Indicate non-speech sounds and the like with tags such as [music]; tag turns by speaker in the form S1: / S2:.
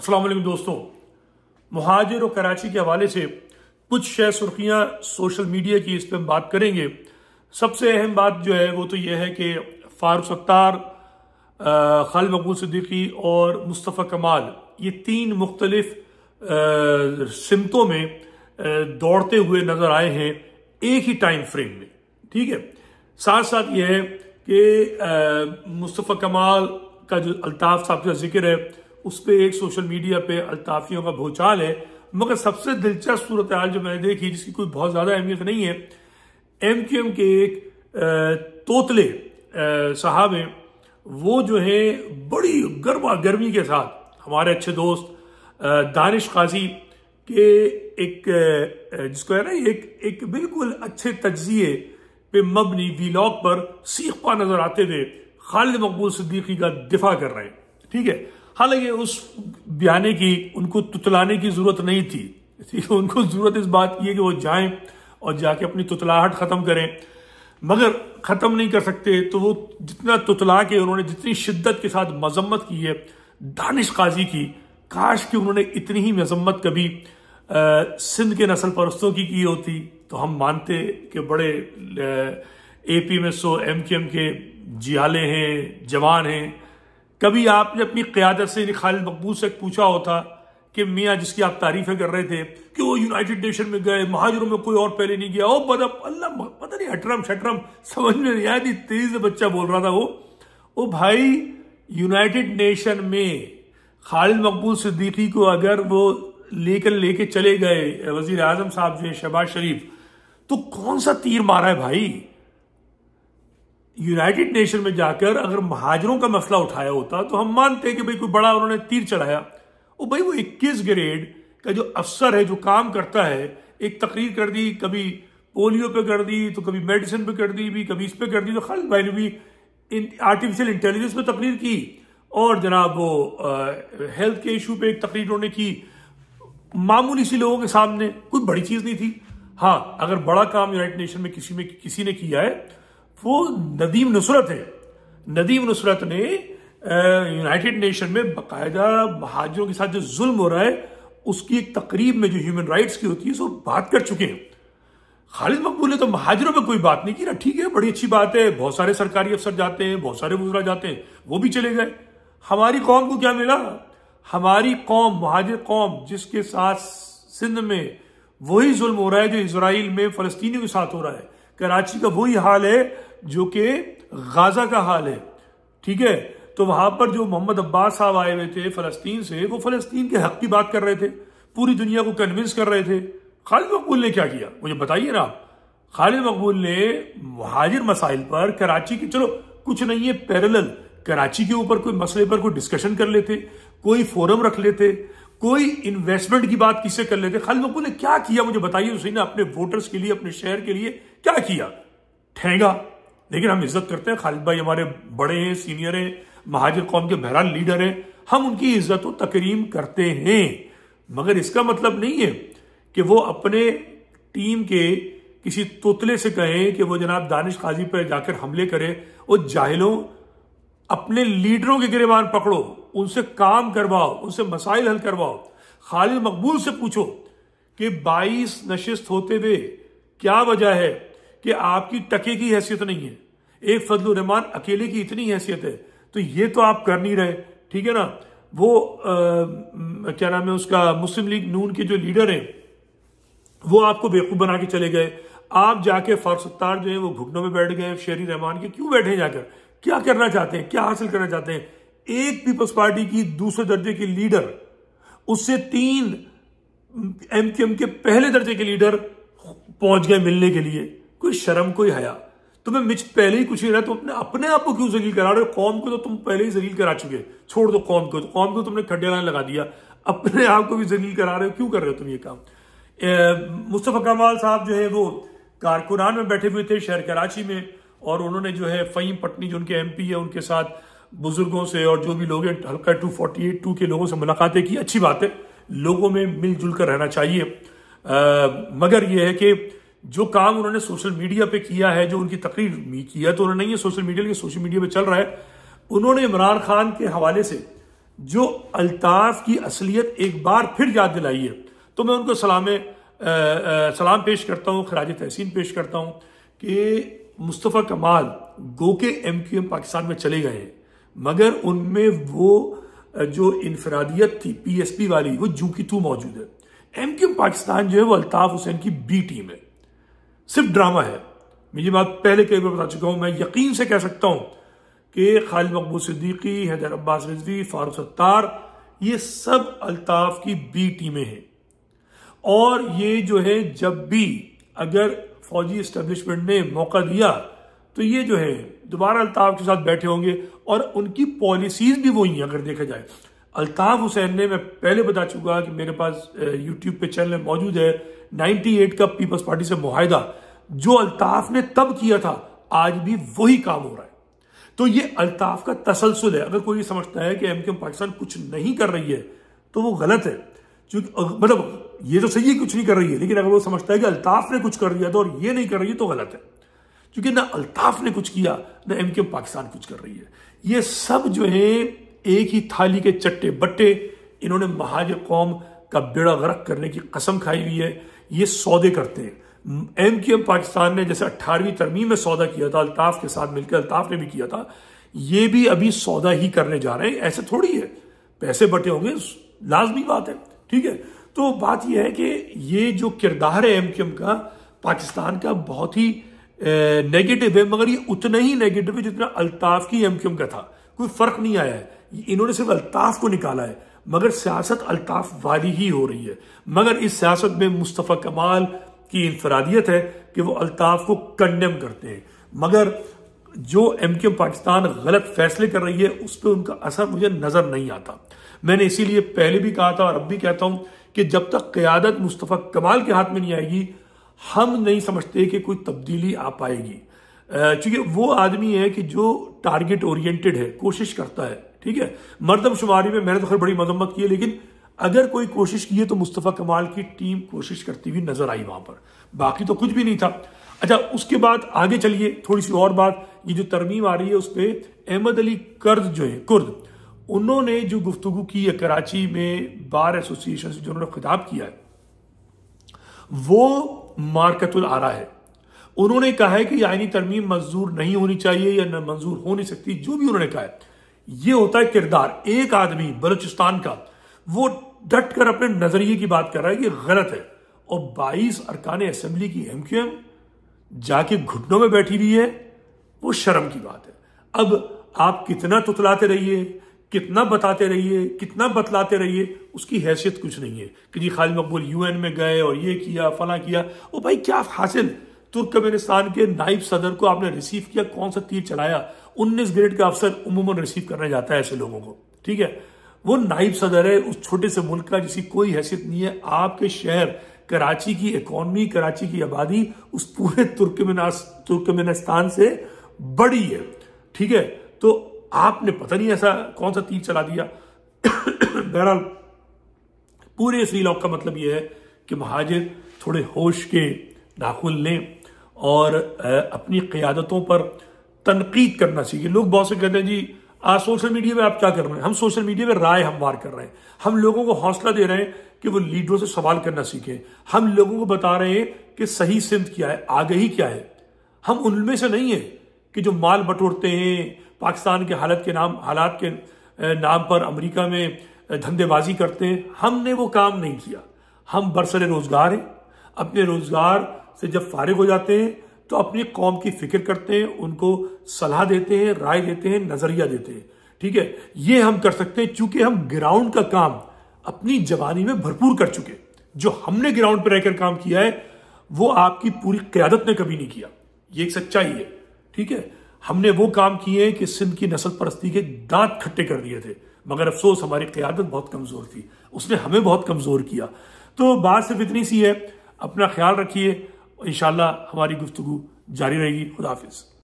S1: असलम दोस्तों महाजिर और कराची के हवाले से कुछ शह सुर्खियाँ सोशल मीडिया की इस पर हम बात करेंगे सबसे अहम बात जो है वो तो यह है कि फारूक सत्तार खाल मकबूल सिद्दीकी और मुस्तफ़ा कमाल ये तीन मुख्तलफ सिमतों में दौड़ते हुए नज़र आए हैं एक ही टाइम फ्रेम में ठीक है साथ साथ यह है कि मुस्तफ़ा कमाल का जो अल्ताफ़ साहब का जिक्र है उस पर एक सोशल मीडिया पे अल्ताफियों का भोचाल है मगर सबसे दिलचस्प सूरत हाल जो मैंने देखी जिसकी कोई बहुत ज़्यादा अहमियत नहीं है एम क्यू एम के एक तोतले साहब हैं वो जो है बड़ी गर्मा गर्मी के साथ हमारे अच्छे दोस्त दानिश काजी के एक जिसको है ना एक एक बिल्कुल अच्छे तजिए पे मबनी वीलॉग पर सीख पा नजर आते हुए खालिद मकबूल सिद्दीकी का दिफा कर रहे हैं ठीक है हालांकि उस बयाने की उनको तुतलाने की ज़रूरत नहीं थी ठीक है उनको ज़रूरत इस बात की है कि वो जाएं और जाके अपनी तुतलाहट ख़त्म करें मगर ख़त्म नहीं कर सकते तो वो जितना तुतला के उन्होंने जितनी शिद्दत के साथ मजम्मत की है दानिश काजी की काश कि उन्होंने इतनी ही मजम्मत कभी सिंध के नस्ल परस्तों की की होती तो हम मानते कि बड़े ए पी में सो एम के एम के जियाले हैं जवान हैं कभी आपने अपनी क्यादत से खालिद मकबूज से पूछा होता कि मियाँ जिसकी आप तारीफें कर रहे थे कि वो यूनाइटेड नेशन में गए महाजरों में कोई और पहले नहीं गया ओ बदब अल्लाह पता नहीं हटरम शटरम समझ में नहीं आया तेजी से बच्चा बोल रहा था वो ओ भाई यूनाइटेड नेशन में खालिद मकबूल सिद्दीकी को अगर वो लेकर लेके चले गए वजीर आजम साहब जो है शहबाज शरीफ तो कौन सा तीर मारा है भाई यूनाइटेड नेशन में जाकर अगर महाजरों का मसला उठाया होता तो हम मानते हैं कि भाई कोई बड़ा उन्होंने तीर चढ़ाया और भाई वो इक्कीस ग्रेड का जो अफसर है जो काम करता है एक तकरीर कर दी कभी पोलियो पे कर दी तो कभी मेडिसिन पे कर दी भी कभी इस पे कर दी तो खालिद भाई ने भी आर्टिफिशियल इंटेलिजेंस पे तकरीर की और जनाब वो हेल्थ के इशू पे एक तकरीर उन्होंने की मामूली सी लोगों के सामने कोई बड़ी चीज़ नहीं थी हाँ अगर बड़ा काम यूनाइटेड नेशन में किसी में किसी ने किया है वो नदीम नुसरत है नदीम नुसरत ने यूनाइटेड नेशन में बाकायदा महाजरों के साथ जो जुल्म हो रहा है उसकी एक तकरीब में जो ह्यूमन राइट्स की होती है सो बात कर चुके हैं खालिद मकबूल ने तो महाजरों में कोई बात नहीं की ना ठीक है बड़ी अच्छी बात है बहुत सारे सरकारी अफसर जाते हैं बहुत सारे वजरा जाते हैं वो भी चले गए हमारी कौम को क्या मिला हमारी कौम महाजर कौम जिसके साथ सिंध में वही जुल्म हो रहा है जो इसराइल में फलस्तीनियों के साथ हो रहा है कराची का वही हाल है जो कि गाजा का हाल है ठीक है तो वहां पर जो मोहम्मद अब्बास साहब आए हुए थे फलस्तीन से वो फलस्तीन के हक की बात कर रहे थे पूरी दुनिया को कन्विंस कर रहे थे खालिद मकबूल ने क्या किया मुझे बताइए ना खालिद मकबूल ने महाजिर मसाइल पर कराची की चलो कुछ नहीं है पैरेलल कराची के ऊपर कोई मसले पर कोई डिस्कशन कर लेते कोई फोरम रख लेते कोई इन्वेस्टमेंट की बात किससे कर लेते खालिद लोगों ने क्या किया मुझे बताइए ने अपने वोटर्स के लिए अपने शहर के लिए क्या किया ठेगा लेकिन हम इज्जत करते हैं खालिद भाई हमारे बड़े हैं सीनियर हैं महाजिर कौम के बहरहाल लीडर हैं हम उनकी इज्जत व तकरीम करते हैं मगर इसका मतलब नहीं है कि वो अपने टीम के किसी तोतले से कहें कि वो जनाब दानिश काजी पर जाकर हमले करे और जाहिलों अपने लीडरों के गिरेबान पकड़ो उनसे काम करवाओ उनसे मसाइल हल करवाओ खालिद मकबूल से पूछो कि 22 नशिस्त होते हुए क्या वजह है कि आपकी टके की हैसियत नहीं है एक फजल रहमान अकेले की इतनी हैसियत है तो ये तो आप कर नहीं रहे ठीक है ना वो आ, क्या नाम है उसका मुस्लिम लीग नून के जो लीडर हैं वो आपको बेवकूफ़ बना के चले गए आप जाके फारसत्तार सत्तार जो है वो घुटनों में बैठ गए शेरी रहमान के क्यों बैठे जाकर क्या करना चाहते हैं क्या हासिल करना चाहते हैं एक पीपल्स पार्टी की दूसरे दर्जे के लीडर उससे तीन एमकेएम के पहले दर्जे के लीडर पहुंच गए मिलने के लिए कोई शर्म कोई हया तुम्हें मिच पहले ही कुछ ही रहा तुम अपने अपने आप को क्यों जलील करा रहे हो कौम को तो तुम पहले ही जलील करा चुके छोड़ दो कौम को तो कौम को तुमने खड्डे लगा दिया अपने आप को भी जलील करा रहे हो क्यों कर रहे हो तुम ये काम मुस्तफ़ा कमाल साहब जो है वो कारकुनान में बैठे हुए थे शहर कराची में और उन्होंने जो है फ़हीम पटनी जो उनके पी है उनके साथ बुजुर्गों से और जो भी लोग हैं हल्का टू फोर्टी एट टू के लोगों से मुलाकातें की अच्छी बात है लोगों में मिलजुल कर रहना चाहिए आ, मगर यह है कि जो काम उन्होंने सोशल मीडिया पे किया है जो उनकी तकरीर में किया तो उन्होंने नहीं है सोशल मीडिया लेकिन सोशल मीडिया पे चल रहा है उन्होंने इमरान खान के हवाले से जो अल्ताफ की असलियत एक बार फिर याद दिलाई है तो मैं उनको सलाम सलाम पेश करता हूँ खराज तहसीन पेश करता हूँ कि मुस्तफ़ा कमाल गो के एम क्यू एम पाकिस्तान में चले गए मगर उनमें वो जो इनफरादियत थी पी एस पी वाली वो जू की तू मौजूद है एम क्यू एम पाकिस्तान जो है वो अल्ताफ हुसैन की बी टीम है सिर्फ ड्रामा है मैं ये बात पहले कई बार बता चुका हूँ मैं यकीन से कह सकता हूँ कि खालिद मकबूल सिद्दीकी हैदर अब्बास रिजवी फारूक सत्तार ये सब अल्ताफ की बी टीमें हैं और ये जो है जब भी अगर फौजी इस्टेब्लिशमेंट ने मौका दिया तो ये जो है दोबारा अल्ताफ के साथ बैठे होंगे और उनकी पॉलिसीज़ भी वही हैं अगर देखा जाए अल्ताफ हुसैन ने मैं पहले बता चुका कि मेरे पास यूट्यूब पे चैनल मौजूद है 98 का पीपल्स पार्टी से मुहिदा जो अल्ताफ ने तब किया था आज भी वही काम हो रहा है तो ये अल्ताफ का तसलसल है अगर कोई समझता है कि एम पाकिस्तान कुछ नहीं कर रही है तो वो गलत है चूंकि मतलब ये तो सही है कुछ नहीं कर रही है लेकिन अगर वो समझता है कि अल्ताफ ने कुछ कर दिया तो और ये नहीं कर रही है तो गलत है क्योंकि ना अल्ताफ ने कुछ किया ना एम के पाकिस्तान कुछ कर रही है ये सब जो है एक ही थाली के चट्टे बट्टे इन्होंने महाजर कौम का बेड़ा गर्क करने की कसम खाई हुई है ये सौदे करते हैं एम क्यू एम पाकिस्तान ने जैसे अट्ठारहवीं तरमीम में सौदा किया था अल्ताफ के साथ मिलकर अल्ताफ ने भी किया था ये भी अभी सौदा ही करने जा रहे हैं ऐसे थोड़ी है पैसे बटे होंगे लाजमी बात है ठीक है तो बात यह है कि ये जो किरदार है एम का पाकिस्तान का बहुत ही नेगेटिव है मगर ये उतना ही नेगेटिव है जितना अल्ताफ की एम का था कोई फ़र्क नहीं आया है इन्होंने सिर्फ अल्ताफ को निकाला है मगर सियासत अल्ताफ वाली ही हो रही है मगर इस सियासत में मुस्तफ़ा कमाल की इनफरादियत है कि वो अल्ताफ को कंडेम करते हैं मगर जो एम क्यू पाकिस्तान गलत फैसले कर रही है उस पर उनका असर मुझे नज़र नहीं आता मैंने इसीलिए पहले भी कहा था और अब भी कहता हूं कि जब तक क़्यादत मुस्तफ़ा कमाल के हाथ में नहीं आएगी हम नहीं समझते कि कोई तब्दीली आ पाएगी चूंकि वो आदमी है कि जो टारगेट ओरिएंटेड है कोशिश करता है ठीक है मरदम शुमारी में मैंने तो खैर बड़ी मजम्मत की है लेकिन अगर कोई कोशिश की है तो मुस्तफ़ा कमाल की टीम कोशिश करती हुई नजर आई वहाँ पर बाकी तो कुछ भी नहीं था अच्छा उसके बाद आगे चलिए थोड़ी सी और बात ये जो तरमीम आ रही है उस पर अहमद अली कर्द जो है कुर्द उन्होंने जो गुफ्तु की है कराची में बार एसोसिएशन से जो उन्होंने खिताब किया है वो मार्कतुल आरा है उन्होंने कहा है कि आइनी तरमीम मंजूर नहीं होनी चाहिए या न मंजूर हो नहीं सकती जो भी उन्होंने कहा है ये होता है किरदार एक आदमी बलूचिस्तान का वो डट कर अपने नजरिए की बात कर रहा है कि गलत है और 22 अरकान असेंबली की एम जाके घुटनों में बैठी हुई है वो शर्म की बात है अब आप कितना तुतलाते रहिए कितना बताते रहिए कितना बतलाते रहिए उसकी हैसियत कुछ नहीं है कि जी खालिद मकबूल यूएन में गए और ये किया फला किया ओ भाई क्या हासिल तुर्कमेनिस्तान के नाइब सदर को आपने रिसीव किया कौन सा तीर चलाया उन्नीस ग्रेड का अफसर उमूमन रिसीव करने जाता है ऐसे लोगों को ठीक है वो नाइब सदर है उस छोटे से मुल्क का जिसकी कोई हैसियत नहीं है आपके शहर कराची की इकोनमी कराची की आबादी उस पूरे तुर्कमेनास तुर्कमेनिस्तान से बड़ी है ठीक है तो आपने पता नहीं ऐसा कौन सा तीर चला दिया [coughs] बहरहाल पूरे श्रीलॉक का मतलब यह है कि महाजिर थोड़े होश के नाखुन लें और अपनी क्यादतों पर तनकीद करना चाहिए लोग बहुत से कहते हैं जी आज सोशल मीडिया पे आप क्या कर रहे हैं हम सोशल मीडिया पे राय हमवार कर रहे हैं हम लोगों को हौसला दे रहे हैं कि वो लीडरों से सवाल करना सीखें हम लोगों को बता रहे हैं कि सही सिंध क्या है आगे ही क्या है हम उनमें से नहीं है कि जो माल बटोरते हैं पाकिस्तान के हालत के नाम हालात के नाम पर अमरीका में धंधेबाजी करते हैं हमने वो काम नहीं किया हम बरसरे रोजगार हैं अपने रोजगार से जब फारिग हो जाते हैं तो अपने कौम की फिक्र करते हैं उनको सलाह देते हैं राय देते हैं नजरिया देते हैं ठीक है ये हम कर सकते हैं चूंकि हम ग्राउंड का काम अपनी जवानी में भरपूर कर चुके जो हमने ग्राउंड पर रहकर काम किया है वो आपकी पूरी क्यादत ने कभी नहीं किया ये एक सच्चाई है ठीक है हमने वो काम किए कि सिंध की नस्ल परस्ती के दांत खट्टे कर दिए थे मगर अफसोस हमारी क्यादत बहुत कमज़ोर थी उसने हमें बहुत कमज़ोर किया तो बात सिर्फ इतनी सी है अपना ख्याल रखिए इन हमारी गुफ्तु जारी रहेगी खुदाफिज़